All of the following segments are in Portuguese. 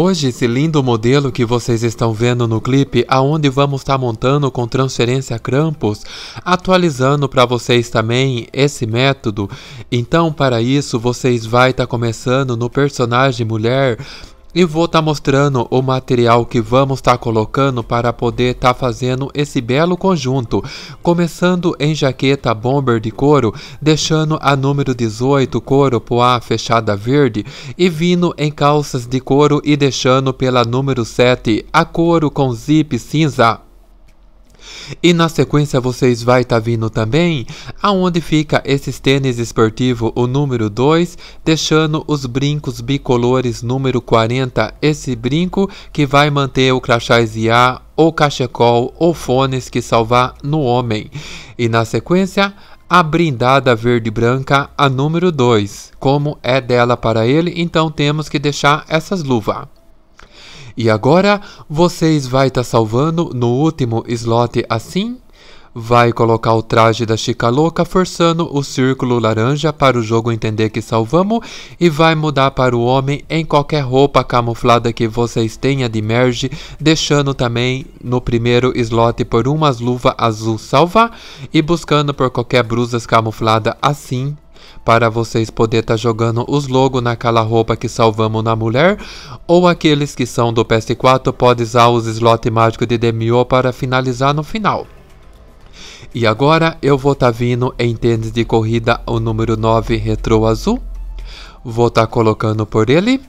Hoje, esse lindo modelo que vocês estão vendo no clipe, aonde vamos estar tá montando com transferência Krampus, atualizando para vocês também esse método. Então, para isso, vocês vai estar tá começando no personagem mulher e vou estar tá mostrando o material que vamos estar tá colocando para poder estar tá fazendo esse belo conjunto. Começando em jaqueta bomber de couro, deixando a número 18 couro poá fechada verde e vindo em calças de couro e deixando pela número 7 a couro com zip cinza e na sequência vocês vai estar tá vindo também aonde fica esses tênis esportivo o número 2, deixando os brincos bicolores número 40, esse brinco que vai manter o crachá IA ou cachecol ou fones que salvar no homem. E na sequência a brindada verde branca a número 2, como é dela para ele, então temos que deixar essas luvas. E agora vocês vai estar tá salvando no último slot assim? Vai colocar o traje da Chica Louca, forçando o círculo laranja para o jogo entender que salvamos, e vai mudar para o homem em qualquer roupa camuflada que vocês tenham de merge, deixando também no primeiro slot por umas luvas azul salvar e buscando por qualquer brusas camuflada assim para vocês poder estar tá jogando os logos naquela roupa que salvamos na mulher, ou aqueles que são do PS4 podem usar os slot mágicos de Demio para finalizar no final. E agora eu vou estar tá vindo em tênis de corrida o número 9 retrô azul, vou estar tá colocando por ele,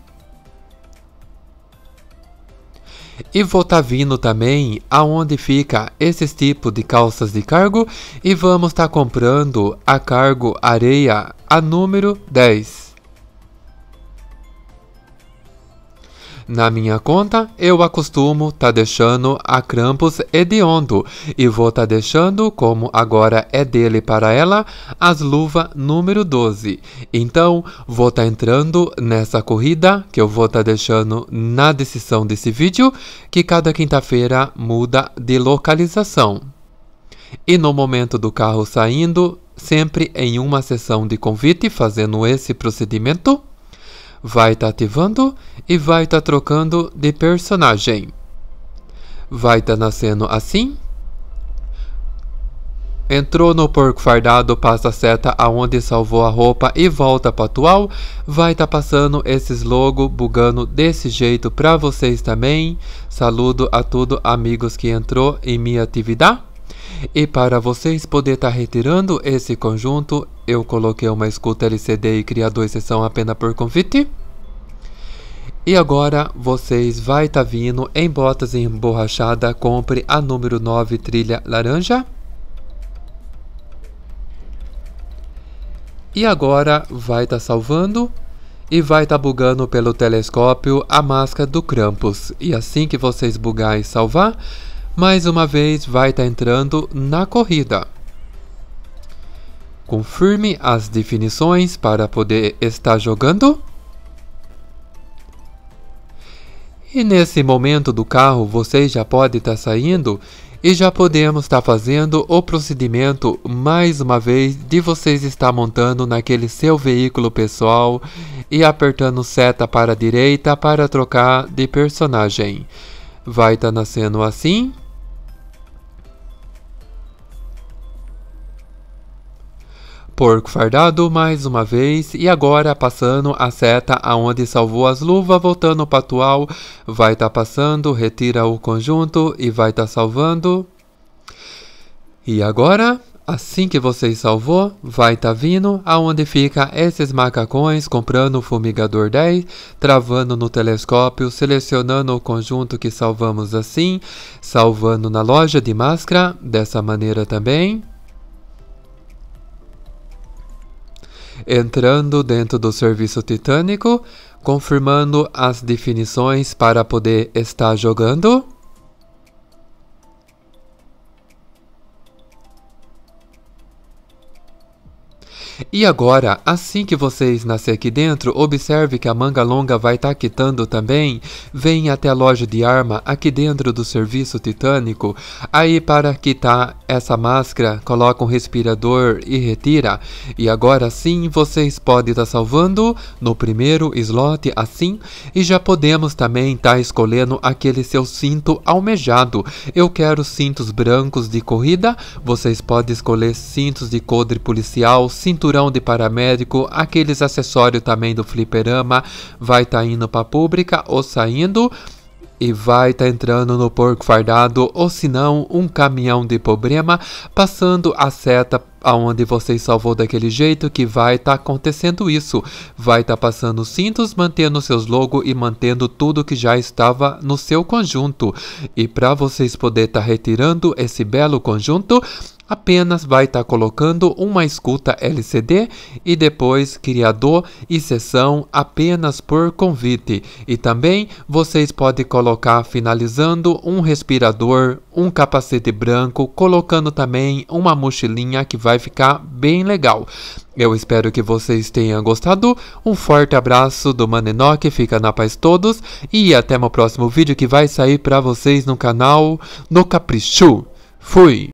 E vou estar tá vindo também aonde fica esses tipos de calças de cargo e vamos estar tá comprando a cargo areia a número 10. Na minha conta, eu acostumo tá deixando a Krampus hediondo e vou tá deixando, como agora é dele para ela, as luvas número 12. Então, vou tá entrando nessa corrida que eu vou tá deixando na decisão desse vídeo, que cada quinta-feira muda de localização. E no momento do carro saindo, sempre em uma sessão de convite fazendo esse procedimento, vai estar tá ativando e vai estar tá trocando de personagem. Vai estar tá nascendo assim. Entrou no porco fardado, passa a seta aonde salvou a roupa e volta para atual. Vai estar tá passando esses logo bugando desse jeito para vocês também. Saludo a todos amigos que entrou em minha atividade. E para vocês poder estar tá retirando esse conjunto, eu coloquei uma escuta LCD e criador sessão apenas por convite. E agora vocês vai estar tá vindo em botas emborrachada, compre a número 9 trilha laranja. E agora vai estar tá salvando e vai estar tá bugando pelo telescópio a máscara do Krampus. E assim que vocês bugar e salvar, mais uma vez vai estar tá entrando na corrida. Confirme as definições para poder estar jogando. E nesse momento do carro você já pode estar tá saindo e já podemos estar tá fazendo o procedimento mais uma vez de vocês estar montando naquele seu veículo pessoal e apertando seta para a direita para trocar de personagem. Vai estar tá nascendo assim. Porco fardado mais uma vez e agora passando a seta aonde salvou as luvas, voltando para atual, vai estar tá passando, retira o conjunto e vai estar tá salvando. E agora, assim que você salvou, vai estar tá vindo aonde fica esses macacões comprando o fumigador 10, travando no telescópio, selecionando o conjunto que salvamos assim, salvando na loja de máscara, dessa maneira também. entrando dentro do serviço titânico, confirmando as definições para poder estar jogando. E agora, assim que vocês nascer aqui dentro, observe que a manga longa vai estar tá quitando também. Vem até a loja de arma aqui dentro do serviço titânico. Aí para quitar essa máscara, coloca um respirador e retira. E agora sim vocês podem estar tá salvando no primeiro slot assim. E já podemos também estar tá escolhendo aquele seu cinto almejado. Eu quero cintos brancos de corrida. Vocês podem escolher cintos de codre policial, cinto cinturão de paramédico, aqueles acessórios também do fliperama, vai tá indo para a pública ou saindo e vai tá entrando no porco fardado ou se não um caminhão de problema passando a seta aonde você salvou daquele jeito que vai tá acontecendo isso. Vai tá passando cintos, mantendo seus logos e mantendo tudo que já estava no seu conjunto. E para vocês poder tá retirando esse belo conjunto, apenas vai estar tá colocando uma escuta LCD e depois criador e sessão apenas por convite. E também vocês podem colocar finalizando um respirador, um capacete branco, colocando também uma mochilinha que vai ficar bem legal. Eu espero que vocês tenham gostado. Um forte abraço do Manenoc, fica na paz todos e até meu próximo vídeo que vai sair para vocês no canal No Capricho. Fui!